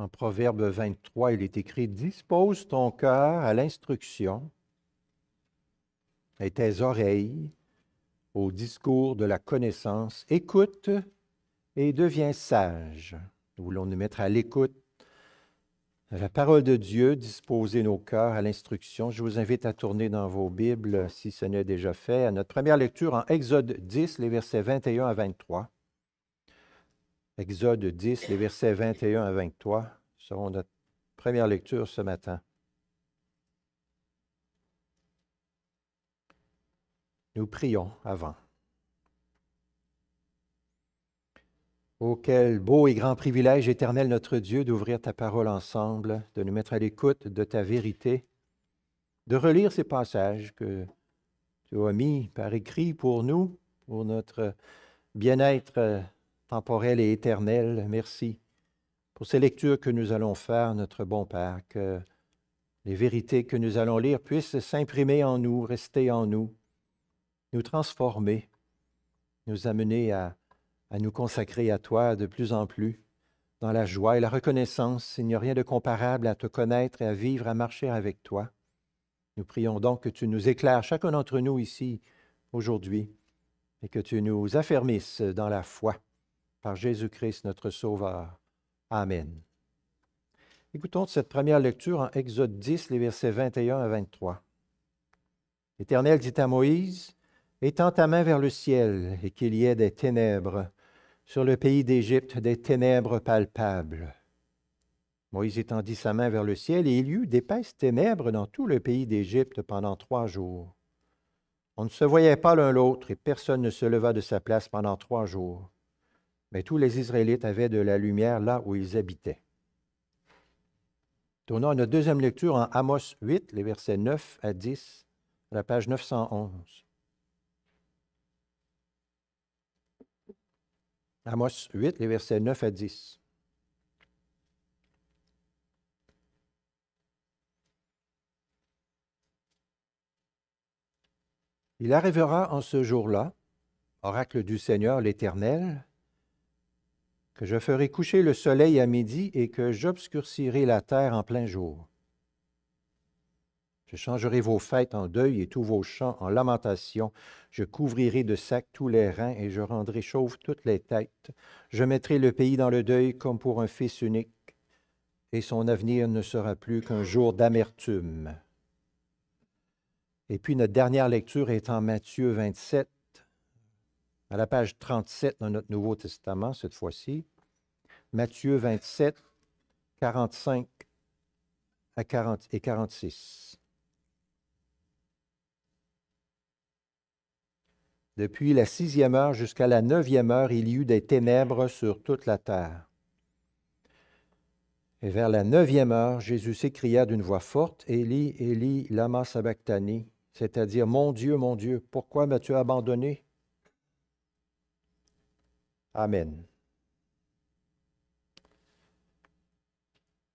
En Proverbe 23, il est écrit, Dispose ton cœur à l'instruction et tes oreilles au discours de la connaissance. Écoute et deviens sage. Nous voulons nous mettre à l'écoute. La parole de Dieu, disposer nos cœurs à l'instruction. Je vous invite à tourner dans vos Bibles, si ce n'est déjà fait, à notre première lecture en Exode 10, les versets 21 à 23. Exode 10, les versets 21 à 23 seront notre première lecture ce matin. Nous prions avant. Oh, quel beau et grand privilège éternel, notre Dieu, d'ouvrir ta parole ensemble, de nous mettre à l'écoute de ta vérité, de relire ces passages que tu as mis par écrit pour nous, pour notre bien-être temporel et éternel, merci pour ces lectures que nous allons faire, notre bon Père, que les vérités que nous allons lire puissent s'imprimer en nous, rester en nous, nous transformer, nous amener à, nous consacrer à toi de plus en plus dans la joie et la reconnaissance. Il n'y a rien de comparable à te connaître et à vivre, à marcher avec toi. Nous prions donc que tu nous éclaires, chacun d'entre nous ici, aujourd'hui, et que tu nous affermisses dans la foi par Jésus-Christ notre Sauveur. Amen. Écoutons cette première lecture en Exode 10, les versets 21 à 23. L'Éternel dit à Moïse, Étends ta main vers le ciel et qu'il y ait des ténèbres sur le pays d'Égypte, des ténèbres palpables. Moïse étendit sa main vers le ciel et il y eut d'épaisses ténèbres dans tout le pays d'Égypte pendant trois jours. On ne se voyait pas l'un l'autre et personne ne se leva de sa place pendant trois jours. Mais tous les Israélites avaient de la lumière là où ils habitaient. Tournons à notre deuxième lecture en Amos 8, les versets 9 à 10, la page 911. Amos 8, les versets 9 à 10. Il arrivera en ce jour-là, oracle du Seigneur l'Éternel, que je ferai coucher le soleil à midi et que j'obscurcirai la terre en plein jour. Je changerai vos fêtes en deuil et tous vos chants en lamentation. Je couvrirai de sacs tous les reins et je rendrai chauve toutes les têtes. Je mettrai le pays dans le deuil comme pour un fils unique, et son avenir ne sera plus qu'un jour d'amertume. Et puis notre dernière lecture est en Matthieu 27, à la page 37 dans notre Nouveau Testament, cette fois-ci, Matthieu 27, 45 à 40 et 46. Depuis la sixième heure jusqu'à la neuvième heure, il y eut des ténèbres sur toute la terre. Et vers la neuvième heure, Jésus s'écria d'une voix forte, Élie, Élie, lama sabachthani, c'est-à-dire, Mon Dieu, mon Dieu, pourquoi m'as-tu abandonné Amen.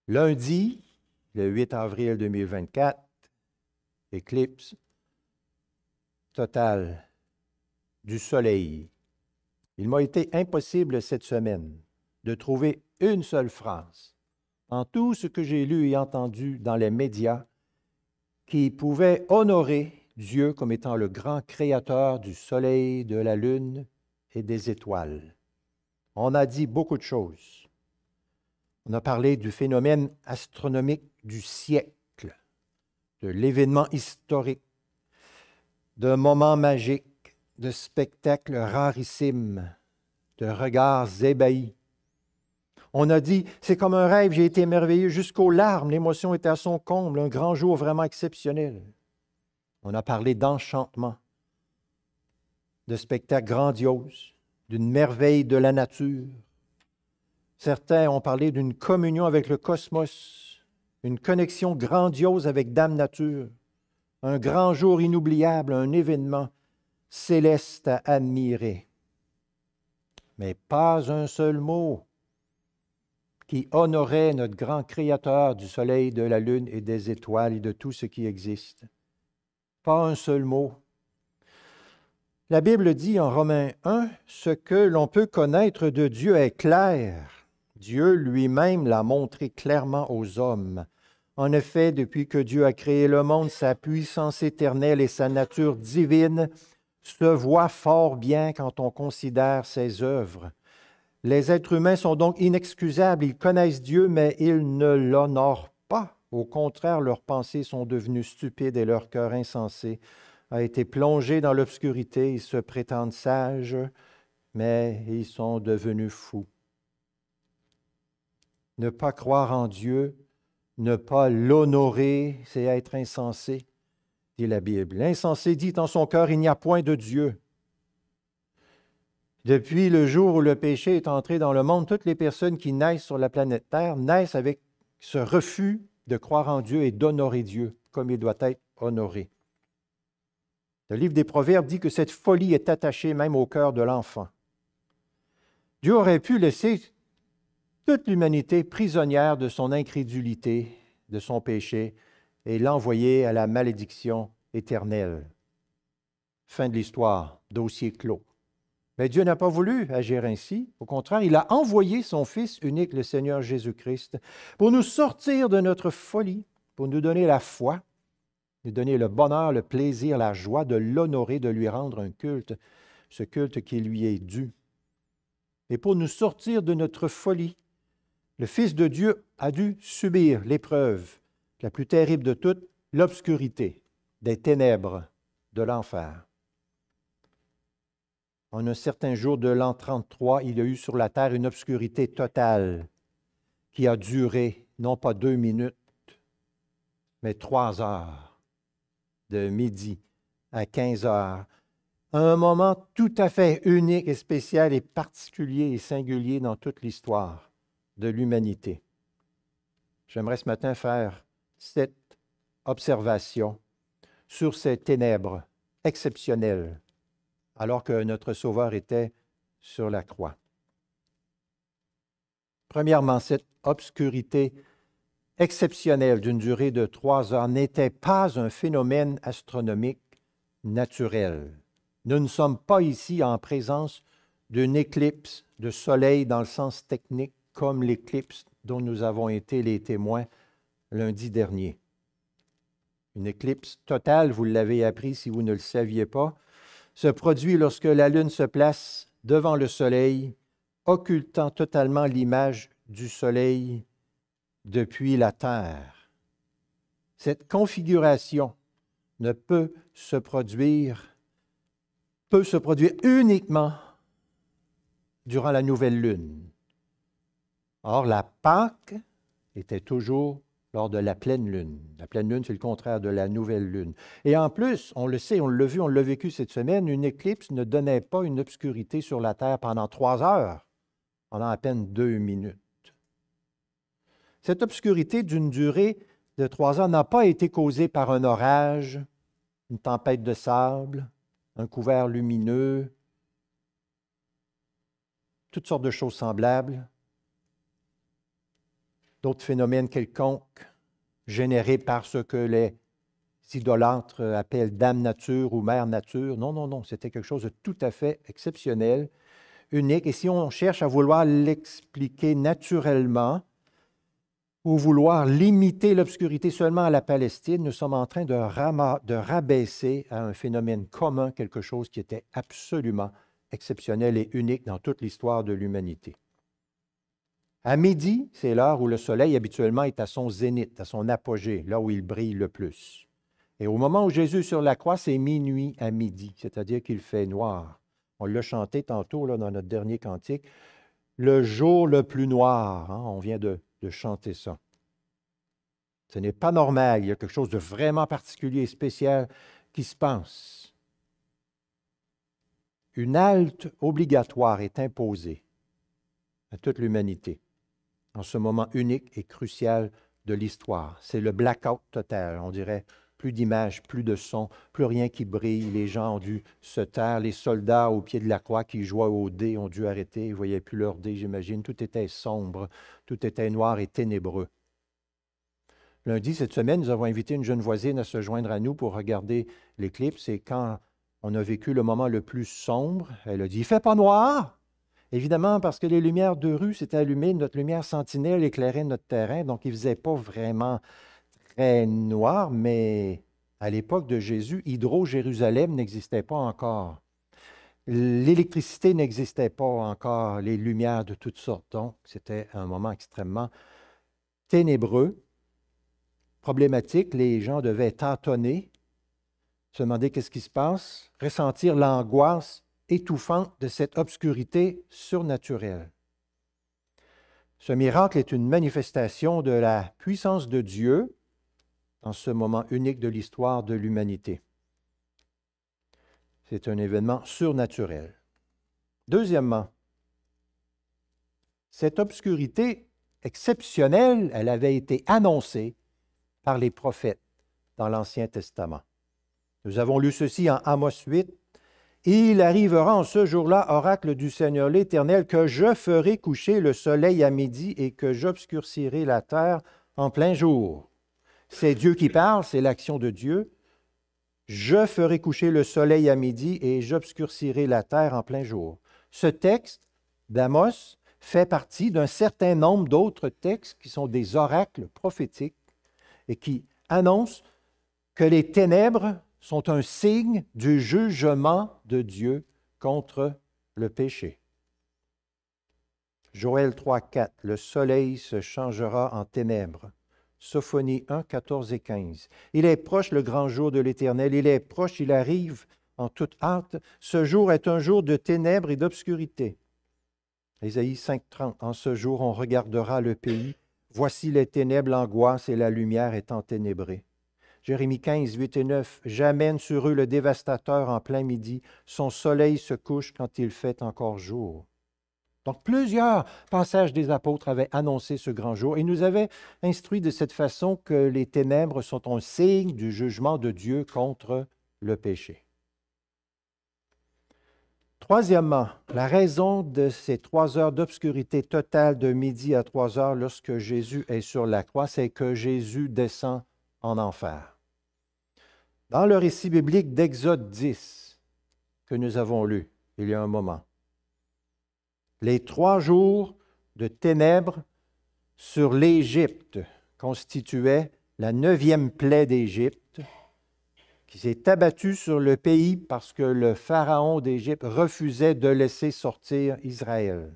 Lundi, le 8 avril 2024, éclipse totale du Soleil. Il m'a été impossible cette semaine de trouver une seule phrase en tout ce que j'ai lu et entendu dans les médias qui pouvait honorer Dieu comme étant le grand créateur du Soleil, de la Lune et des étoiles. On a dit beaucoup de choses. On a parlé du phénomène astronomique du siècle, de l'événement historique, d'un moment magique, de spectacles rarissimes, de regards ébahis. On a dit, c'est comme un rêve, j'ai été émerveillé jusqu'aux larmes, l'émotion était à son comble, un grand jour vraiment exceptionnel. On a parlé d'enchantement, de spectacles grandioses, d'une merveille de la nature. Certains ont parlé d'une communion avec le cosmos, une connexion grandiose avec Dame Nature, un grand jour inoubliable, un événement céleste à admirer. Mais pas un seul mot qui honorait notre grand Créateur du soleil, de la lune et des étoiles et de tout ce qui existe. Pas un seul mot la Bible dit en Romains 1, ce que l'on peut connaître de Dieu est clair. Dieu lui-même l'a montré clairement aux hommes. En effet, depuis que Dieu a créé le monde, sa puissance éternelle et sa nature divine se voient fort bien quand on considère ses œuvres. Les êtres humains sont donc inexcusables, ils connaissent Dieu, mais ils ne l'honorent pas. Au contraire, leurs pensées sont devenues stupides et leur cœur insensé a été plongé dans l'obscurité. Ils se prétendent sages, mais ils sont devenus fous. Ne pas croire en Dieu, ne pas l'honorer, c'est être insensé, dit la Bible. L'insensé dit en son cœur, il n'y a point de Dieu. Depuis le jour où le péché est entré dans le monde, toutes les personnes qui naissent sur la planète Terre naissent avec ce refus de croire en Dieu et d'honorer Dieu comme il doit être honoré. Le livre des Proverbes dit que cette folie est attachée même au cœur de l'enfant. Dieu aurait pu laisser toute l'humanité prisonnière de son incrédulité, de son péché, et l'envoyer à la malédiction éternelle. Fin de l'histoire, dossier clos. Mais Dieu n'a pas voulu agir ainsi. Au contraire, il a envoyé son Fils unique, le Seigneur Jésus-Christ, pour nous sortir de notre folie, pour nous donner la foi, de donner le bonheur, le plaisir, la joie de l'honorer, de lui rendre un culte, ce culte qui lui est dû. Et pour nous sortir de notre folie, le Fils de Dieu a dû subir l'épreuve, la plus terrible de toutes, l'obscurité, des ténèbres, de l'enfer. En un certain jour de l'an 33, il y a eu sur la terre une obscurité totale qui a duré non pas deux minutes, mais trois heures de midi à 15 heures. Un moment tout à fait unique et spécial et particulier et singulier dans toute l'histoire de l'humanité. J'aimerais ce matin faire cette observation sur ces ténèbres exceptionnelles alors que notre Sauveur était sur la croix. Premièrement, cette obscurité exceptionnel d'une durée de trois heures n'était pas un phénomène astronomique naturel. Nous ne sommes pas ici en présence d'une éclipse de soleil dans le sens technique comme l'éclipse dont nous avons été les témoins lundi dernier. Une éclipse totale, vous l'avez appris si vous ne le saviez pas, se produit lorsque la Lune se place devant le Soleil, occultant totalement l'image du Soleil depuis la terre. Cette configuration ne peut se produire, peut se produire uniquement durant la nouvelle lune. Or, la Pâque était toujours lors de la pleine lune. La pleine lune, c'est le contraire de la nouvelle lune. Et en plus, on le sait, on l'a vu, on l'a vécu cette semaine, une éclipse ne donnait pas une obscurité sur la Terre pendant trois heures, pendant à peine deux minutes. Cette obscurité d'une durée de trois ans n'a pas été causée par un orage, une tempête de sable, un couvert lumineux, toutes sortes de choses semblables, d'autres phénomènes quelconques générés par ce que les idolâtres appellent dame nature ou mère nature. Non, non, non, c'était quelque chose de tout à fait exceptionnel, unique. Et si on cherche à vouloir l'expliquer naturellement, ou vouloir limiter l'obscurité seulement à la Palestine, nous sommes en train de, rabaisser à un phénomène commun quelque chose qui était absolument exceptionnel et unique dans toute l'histoire de l'humanité. À midi, c'est l'heure où le soleil habituellement est à son zénith, à son apogée, là où il brille le plus. Et au moment où Jésus sur la croix, c'est minuit à midi, c'est-à-dire qu'il fait noir. On l'a chanté tantôt dans notre dernier cantique. Le jour le plus noir, hein, on vient de de chanter ça. Ce n'est pas normal, il y a quelque chose de vraiment particulier, et spécial qui se passe. Une halte obligatoire est imposée à toute l'humanité en ce moment unique et crucial de l'histoire. C'est le blackout total, on dirait plus d'images, plus de sons, plus rien qui brille. Les gens ont dû se taire. Les soldats au pied de la croix qui jouaient au dés ont dû arrêter. Ils ne voyaient plus leur dés, j'imagine. Tout était sombre, tout était noir et ténébreux. Lundi, cette semaine, nous avons invité une jeune voisine à se joindre à nous pour regarder l'éclipse. Et quand on a vécu le moment le plus sombre, elle a dit Il fait pas noir Évidemment, parce que les lumières de rue s'étaient allumées, notre lumière sentinelle éclairait notre terrain, donc il ne faisait pas vraiment très noire, mais à l'époque de Jésus, Hydro-Jérusalem n'existait pas encore. L'électricité n'existait pas encore, les lumières de toutes sortes. Donc, c'était un moment extrêmement ténébreux, problématique. Les gens devaient tâtonner, se demander qu'est-ce qui se passe, ressentir l'angoisse étouffante de cette obscurité surnaturelle. Ce miracle est une manifestation de la puissance de Dieu en ce moment unique de l'histoire de l'humanité. C'est un événement surnaturel. Deuxièmement, cette obscurité exceptionnelle, elle avait été annoncée par les prophètes dans l'Ancien Testament. Nous avons lu ceci en Amos 8. Il arrivera en ce jour-là, oracle du Seigneur l'Éternel, que je ferai coucher le soleil à midi et que j'obscurcirai la terre en plein jour. C'est Dieu qui parle, c'est l'action de Dieu. Je ferai coucher le soleil à midi et j'obscurcirai la terre en plein jour. Ce texte d'Amos fait partie d'un certain nombre d'autres textes qui sont des oracles prophétiques et qui annoncent que les ténèbres sont un signe du jugement de Dieu contre le péché. Joël 3, 4, le soleil se changera en ténèbres Sophonie 1, 14 et 15. Il est proche le grand jour de l'Éternel, il est proche, il arrive en toute hâte. Ce jour est un jour de ténèbres et d'obscurité. Ésaïe 5, 30. En ce jour, on regardera le pays. Voici les ténèbres, l'angoisse et la lumière étant ténébrée. Jérémie 15, 8 et 9. J'amène sur eux le dévastateur en plein midi. Son soleil se couche quand il fait encore jour. Donc plusieurs passages des apôtres avaient annoncé ce grand jour et nous avaient instruit de cette façon que les ténèbres sont un signe du jugement de Dieu contre le péché. Troisièmement, la raison de ces trois heures d'obscurité totale de midi à trois heures lorsque Jésus est sur la croix, c'est que Jésus descend en enfer. Dans le récit biblique d'Exode 10 que nous avons lu il y a un moment, les trois jours de ténèbres sur l'Égypte constituaient la neuvième plaie d'Égypte qui s'est abattue sur le pays parce que le Pharaon d'Égypte refusait de laisser sortir Israël.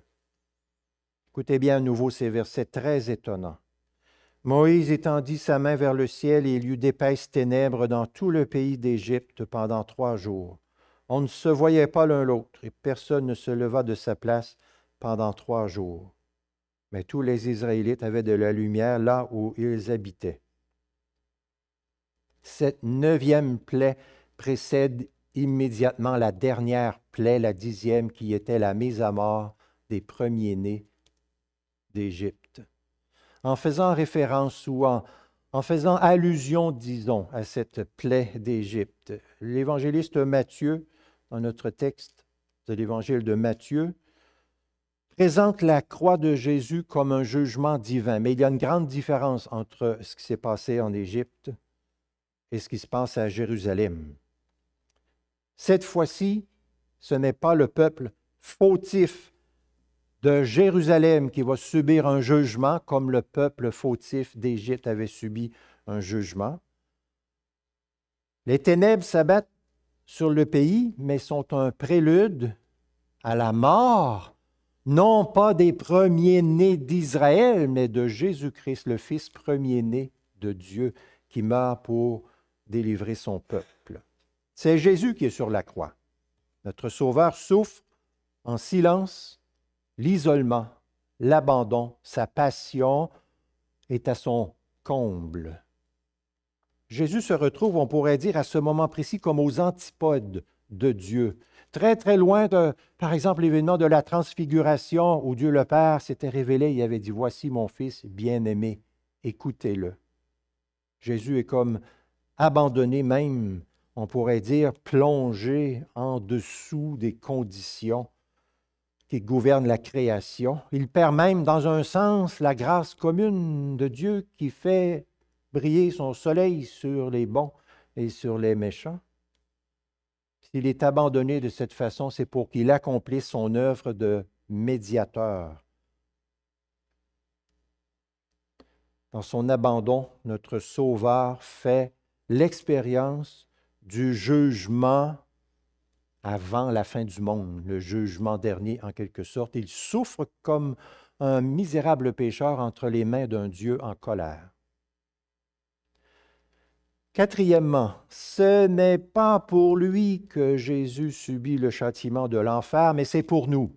Écoutez bien à nouveau ces versets très étonnants. Moïse étendit sa main vers le ciel et il y eut d'épaisses ténèbres dans tout le pays d'Égypte pendant trois jours. On ne se voyait pas l'un l'autre et personne ne se leva de sa place pendant trois jours. Mais tous les Israélites avaient de la lumière là où ils habitaient. Cette neuvième plaie précède immédiatement la dernière plaie, la dixième, qui était la mise à mort des premiers-nés d'Égypte. En faisant référence ou en, faisant allusion, disons, à cette plaie d'Égypte, l'évangéliste Matthieu, dans notre texte de l'évangile de Matthieu, présente la croix de Jésus comme un jugement divin. Mais il y a une grande différence entre ce qui s'est passé en Égypte et ce qui se passe à Jérusalem. Cette fois-ci, ce n'est pas le peuple fautif de Jérusalem qui va subir un jugement comme le peuple fautif d'Égypte avait subi un jugement. Les ténèbres s'abattent sur le pays, mais sont un prélude à la mort non pas des premiers-nés d'Israël, mais de Jésus-Christ, le Fils premier-né de Dieu, qui meurt pour délivrer son peuple. C'est Jésus qui est sur la croix. Notre Sauveur souffre en silence l'isolement, l'abandon, sa passion est à son comble. Jésus se retrouve, on pourrait dire, à ce moment précis comme aux antipodes de Dieu. Très, très loin de, par exemple, l'événement de la transfiguration où Dieu le Père s'était révélé et avait dit, Voici mon Fils bien-aimé, écoutez-le. Jésus est comme abandonné même, on pourrait dire, plongé en dessous des conditions qui gouvernent la création. Il perd même, dans un sens, la grâce commune de Dieu qui fait briller son soleil sur les bons et sur les méchants. S'il est abandonné de cette façon, c'est pour qu'il accomplisse son œuvre de médiateur. Dans son abandon, notre Sauveur fait l'expérience du jugement avant la fin du monde, le jugement dernier en quelque sorte. Il souffre comme un misérable pécheur entre les mains d'un Dieu en colère. Quatrièmement, ce n'est pas pour lui que Jésus subit le châtiment de l'enfer, mais c'est pour nous,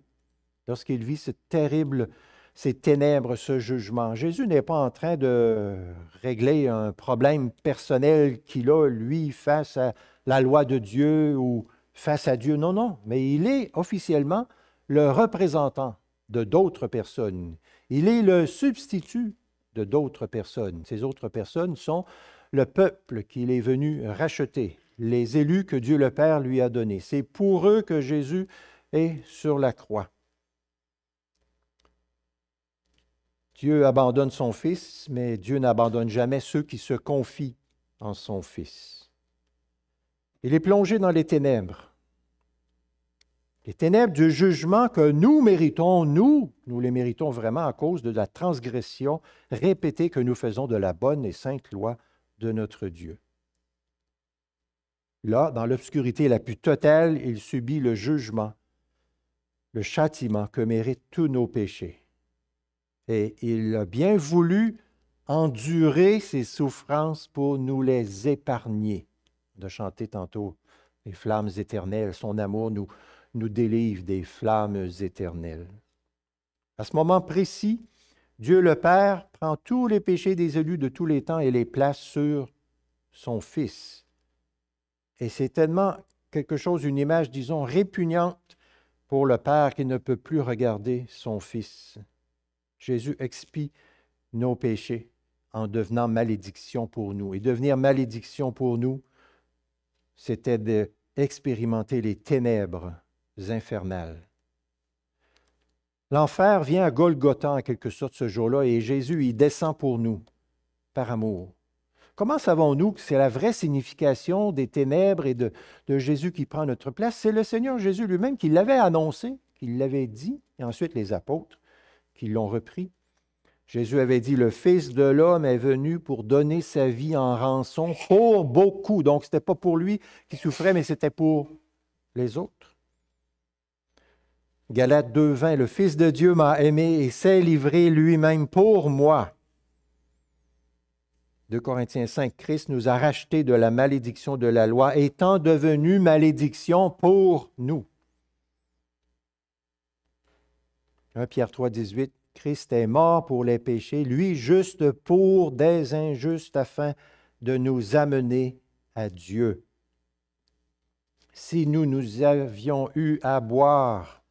lorsqu'il vit ce terrible, ces ténèbres, ce jugement. Jésus n'est pas en train de régler un problème personnel qu'il a, lui, face à la loi de Dieu ou face à Dieu. Non, non, mais il est officiellement le représentant de d'autres personnes. Il est le substitut de d'autres personnes. Ces autres personnes sont le peuple qu'il est venu racheter, les élus que Dieu le Père lui a donnés. C'est pour eux que Jésus est sur la croix. Dieu abandonne son Fils, mais Dieu n'abandonne jamais ceux qui se confient en son Fils. Il est plongé dans les ténèbres. Les ténèbres du jugement que nous méritons, nous, nous les méritons vraiment à cause de la transgression répétée que nous faisons de la bonne et sainte loi de notre Dieu. Là, dans l'obscurité la plus totale, il subit le jugement, le châtiment que méritent tous nos péchés. Et il a bien voulu endurer ces souffrances pour nous les épargner. De chanter tantôt les flammes éternelles, son amour nous, nous délivre des flammes éternelles. À ce moment précis, Dieu le Père prend tous les péchés des élus de tous les temps et les place sur son Fils. Et c'est tellement quelque chose, une image, disons, répugnante pour le Père qui ne peut plus regarder son Fils. Jésus expie nos péchés en devenant malédiction pour nous. Et devenir malédiction pour nous, c'était d'expérimenter les ténèbres infernales L'enfer vient à Golgotha en quelque sorte ce jour-là et Jésus y descend pour nous, par amour. Comment savons-nous que c'est la vraie signification des ténèbres et de, de Jésus qui prend notre place? C'est le Seigneur Jésus lui-même qui l'avait annoncé, qui l'avait dit, et ensuite les apôtres qui l'ont repris. Jésus avait dit, le Fils de l'homme est venu pour donner sa vie en rançon pour beaucoup. Donc ce n'était pas pour lui qui souffrait, mais c'était pour les autres. Galates 20, « le Fils de Dieu m'a aimé et s'est livré lui-même pour moi. 2 Corinthiens 5, Christ nous a rachetés de la malédiction de la loi, étant devenu malédiction pour nous. 1 Pierre 3, 18, Christ est mort pour les péchés, lui juste pour des injustes, afin de nous amener à Dieu. Si nous nous avions eu à boire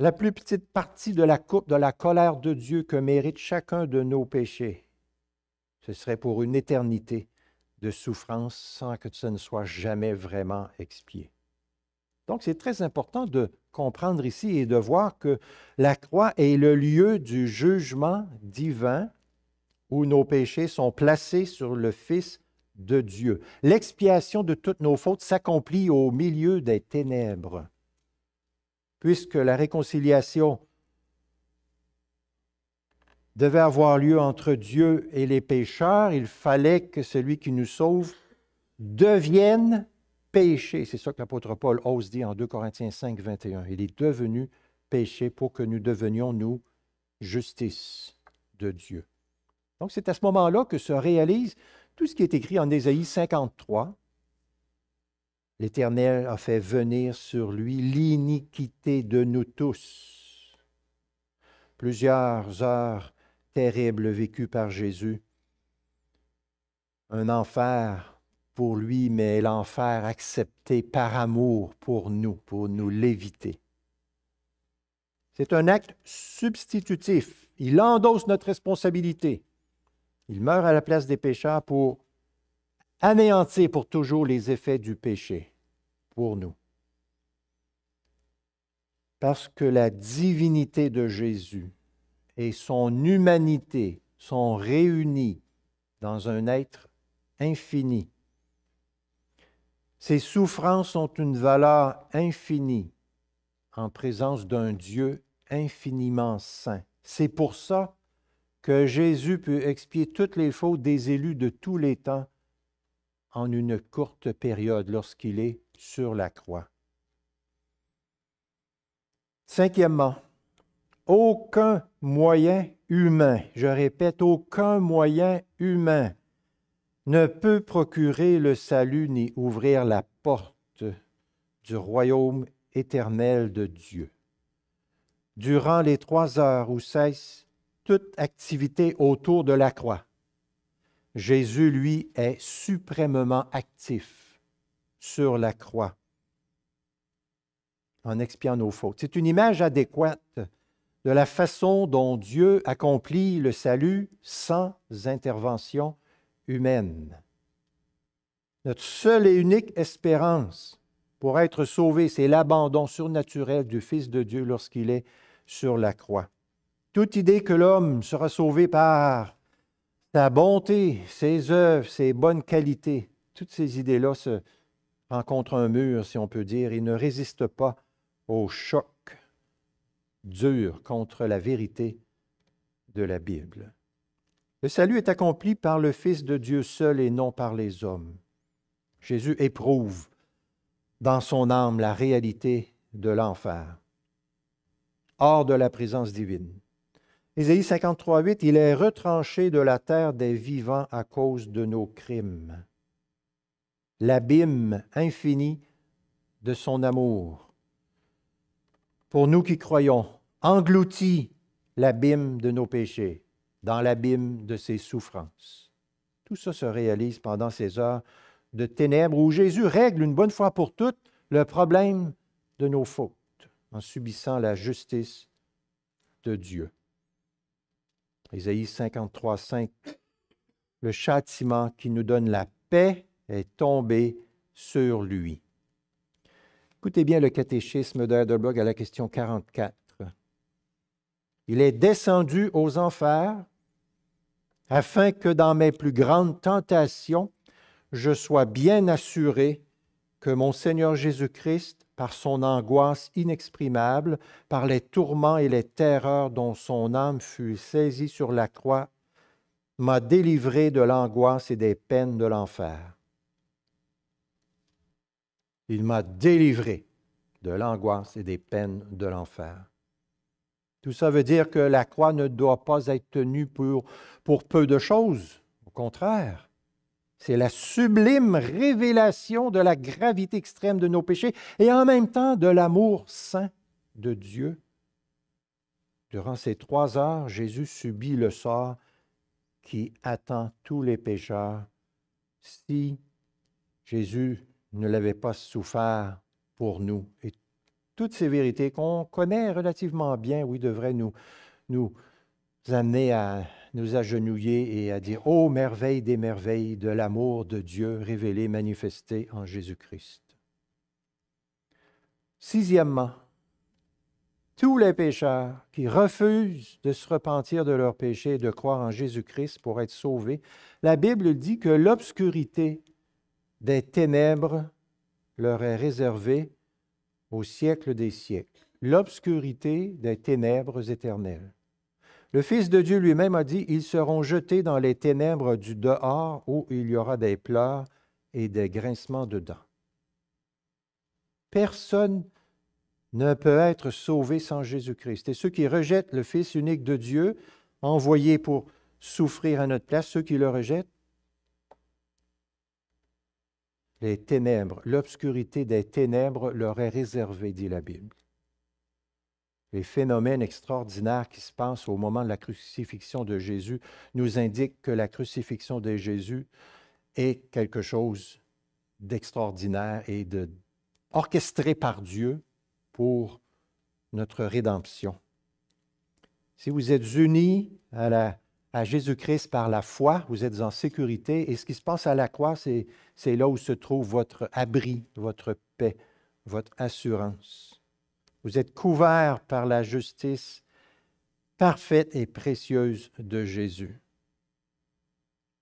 la plus petite partie de la coupe de la colère de Dieu que mérite chacun de nos péchés, ce serait pour une éternité de souffrance sans que ce ne soit jamais vraiment expié. Donc c'est très important de comprendre ici et de voir que la croix est le lieu du jugement divin où nos péchés sont placés sur le Fils de Dieu. L'expiation de toutes nos fautes s'accomplit au milieu des ténèbres puisque la réconciliation devait avoir lieu entre Dieu et les pécheurs, il fallait que celui qui nous sauve devienne péché. C'est ça que l'apôtre Paul ose dire en 2 Corinthiens 5, 21. Il est devenu péché pour que nous devenions, nous, justice de Dieu. Donc c'est à ce moment-là que se réalise tout ce qui est écrit en Ésaïe 53, L'Éternel a fait venir sur lui l'iniquité de nous tous. Plusieurs heures terribles vécues par Jésus. Un enfer pour lui, mais l'enfer accepté par amour pour nous, pour nous l'éviter. C'est un acte substitutif. Il endosse notre responsabilité. Il meurt à la place des pécheurs pour anéantir pour toujours les effets du péché pour nous. Parce que la divinité de Jésus et son humanité sont réunies dans un être infini. Ses souffrances ont une valeur infinie en présence d'un Dieu infiniment saint. C'est pour ça que Jésus peut expier toutes les fautes des élus de tous les temps en une courte période lorsqu'il est sur la croix. Cinquièmement, aucun moyen humain, je répète, aucun moyen humain ne peut procurer le salut ni ouvrir la porte du royaume éternel de Dieu. Durant les trois heures où cesse toute activité autour de la croix, Jésus, lui, est suprêmement actif sur la croix en expiant nos fautes. C'est une image adéquate de la façon dont Dieu accomplit le salut sans intervention humaine. Notre seule et unique espérance pour être sauvé, c'est l'abandon surnaturel du Fils de Dieu lorsqu'il est sur la croix. Toute idée que l'homme sera sauvé par sa bonté, ses œuvres, ses bonnes qualités, toutes ces idées-là se rencontrent un mur, si on peut dire, et ne résistent pas au choc dur contre la vérité de la Bible. Le salut est accompli par le Fils de Dieu seul et non par les hommes. Jésus éprouve dans son âme la réalité de l'enfer, hors de la présence divine. Ésaïe 53, il est retranché de la terre des vivants à cause de nos crimes. L'abîme infini de son amour. Pour nous qui croyons, engloutit l'abîme de nos péchés dans l'abîme de ses souffrances. Tout ça se réalise pendant ces heures de ténèbres où Jésus règle une bonne fois pour toutes le problème de nos fautes en subissant la justice de Dieu. Ésaïe 53, 5. Le châtiment qui nous donne la paix est tombé sur lui. Écoutez bien le catéchisme d'Heidelberg à la question 44. Il est descendu aux enfers afin que dans mes plus grandes tentations, je sois bien assuré que mon Seigneur Jésus-Christ, par son angoisse inexprimable, par les tourments et les terreurs dont son âme fut saisie sur la croix, m'a délivré de l'angoisse et des peines de l'enfer. Il m'a délivré de l'angoisse et des peines de l'enfer. Tout ça veut dire que la croix ne doit pas être tenue pour, pour peu de choses, au contraire. C'est la sublime révélation de la gravité extrême de nos péchés et en même temps de l'amour saint de Dieu. Durant ces trois heures, Jésus subit le sort qui attend tous les pécheurs. Si Jésus ne l'avait pas souffert pour nous, et toutes ces vérités qu'on connaît relativement bien, oui, devraient nous, nous amener à nous agenouiller et à dire Ô merveille des merveilles de l'amour de Dieu révélé, manifesté en Jésus-Christ. Sixièmement, tous les pécheurs qui refusent de se repentir de leurs péchés et de croire en Jésus-Christ pour être sauvés, la Bible dit que l'obscurité des ténèbres leur est réservée au siècle des siècles, l'obscurité des ténèbres éternelles. Le Fils de Dieu lui-même a dit, ils seront jetés dans les ténèbres du dehors où il y aura des pleurs et des grincements de dents. Personne ne peut être sauvé sans Jésus-Christ. Et ceux qui rejettent le Fils unique de Dieu, envoyé pour souffrir à notre place, ceux qui le rejettent, les ténèbres, l'obscurité des ténèbres leur est réservée, dit la Bible. Les phénomènes extraordinaires qui se passent au moment de la crucifixion de Jésus nous indiquent que la crucifixion de Jésus est quelque chose d'extraordinaire et de, orchestré par Dieu pour notre rédemption. Si vous êtes unis à, à Jésus-Christ par la foi, vous êtes en sécurité et ce qui se passe à la croix, c'est là où se trouve votre abri, votre paix, votre assurance. Vous êtes couverts par la justice parfaite et précieuse de Jésus.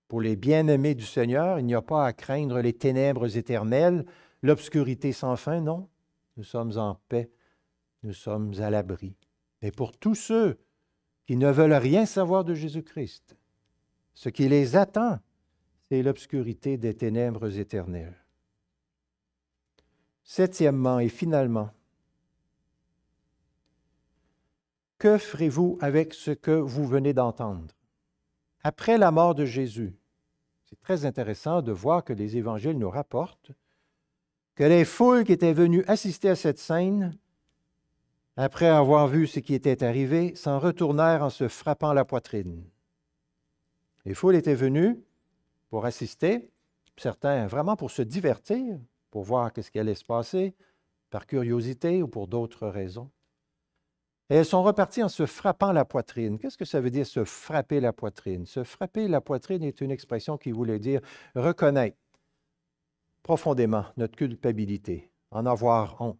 Pour les bien-aimés du Seigneur, il n'y a pas à craindre les ténèbres éternelles, l'obscurité sans fin, non. Nous sommes en paix, nous sommes à l'abri. Mais pour tous ceux qui ne veulent rien savoir de Jésus-Christ, ce qui les attend, c'est l'obscurité des ténèbres éternelles. Septièmement et finalement, Que ferez-vous avec ce que vous venez d'entendre? Après la mort de Jésus, c'est très intéressant de voir que les évangiles nous rapportent que les foules qui étaient venues assister à cette scène, après avoir vu ce qui était arrivé, s'en retournèrent en se frappant la poitrine. Les foules étaient venues pour assister, certains vraiment pour se divertir, pour voir ce qui allait se passer, par curiosité ou pour d'autres raisons. Et elles sont reparties en se frappant la poitrine. Qu'est-ce que ça veut dire se frapper la poitrine? Se frapper la poitrine est une expression qui voulait dire reconnaître profondément notre culpabilité, en avoir honte.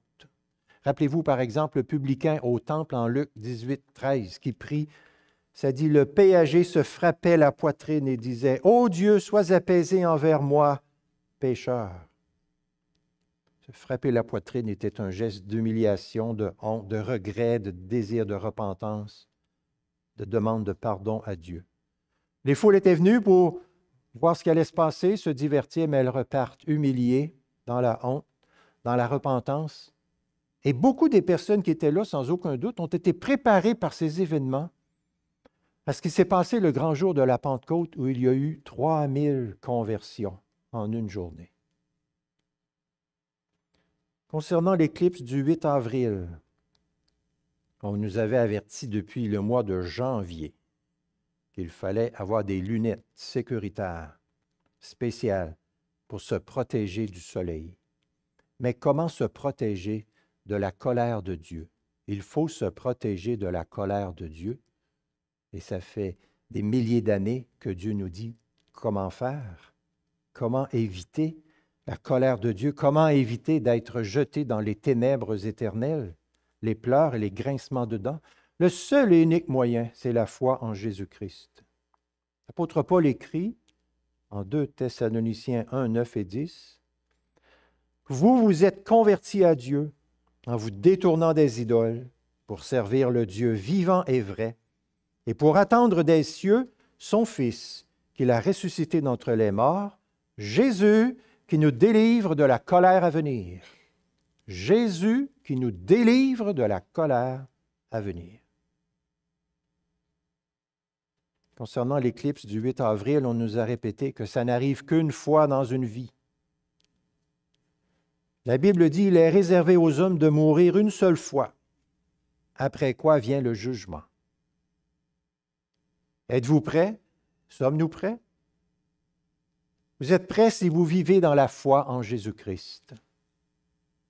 Rappelez-vous par exemple le publicain au temple en Luc 18, 13 qui prie. Ça dit, le péager se frappait la poitrine et disait, Ô oh Dieu, sois apaisé envers moi, pécheur frapper la poitrine était un geste d'humiliation, de honte, de regret, de désir de repentance, de demande de pardon à Dieu. Les foules étaient venues pour voir ce qui allait se passer, se divertir, mais elles repartent humiliées dans la honte, dans la repentance. Et beaucoup des personnes qui étaient là, sans aucun doute, ont été préparées par ces événements à ce qui s'est passé le grand jour de la Pentecôte où il y a eu 3000 conversions en une journée. Concernant l'éclipse du 8 avril, on nous avait averti depuis le mois de janvier qu'il fallait avoir des lunettes sécuritaires, spéciales, pour se protéger du soleil. Mais comment se protéger de la colère de Dieu? Il faut se protéger de la colère de Dieu. Et ça fait des milliers d'années que Dieu nous dit comment faire, comment éviter la colère de Dieu, comment éviter d'être jeté dans les ténèbres éternelles, les pleurs et les grincements de dents Le seul et unique moyen, c'est la foi en Jésus-Christ. L'apôtre Paul écrit en 2 Thessaloniciens 1, 9 et 10, Vous vous êtes convertis à Dieu en vous détournant des idoles pour servir le Dieu vivant et vrai, et pour attendre des cieux son Fils, qu'il a ressuscité d'entre les morts, Jésus, qui nous délivre de la colère à venir. Jésus qui nous délivre de la colère à venir. Concernant l'éclipse du 8 avril, on nous a répété que ça n'arrive qu'une fois dans une vie. La Bible dit, il est réservé aux hommes de mourir une seule fois, après quoi vient le jugement. Êtes-vous prêts? Sommes-nous prêts? Vous êtes prêts si vous vivez dans la foi en Jésus-Christ.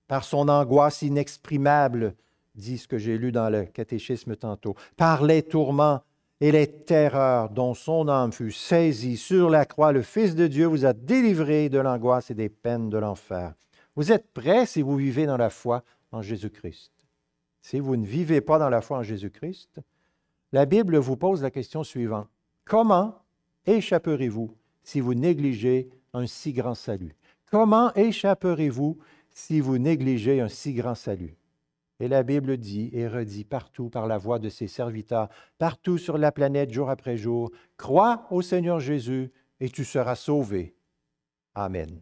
Par son angoisse inexprimable, dit ce que j'ai lu dans le catéchisme tantôt, par les tourments et les terreurs dont son âme fut saisie sur la croix, le Fils de Dieu vous a délivré de l'angoisse et des peines de l'enfer. Vous êtes prêts si vous vivez dans la foi en Jésus-Christ. Si vous ne vivez pas dans la foi en Jésus-Christ, la Bible vous pose la question suivante. Comment échapperez-vous si vous négligez un si grand salut? Comment échapperez-vous si vous négligez un si grand salut? Et la Bible dit et redit partout par la voix de ses serviteurs, partout sur la planète jour après jour, crois au Seigneur Jésus et tu seras sauvé. Amen.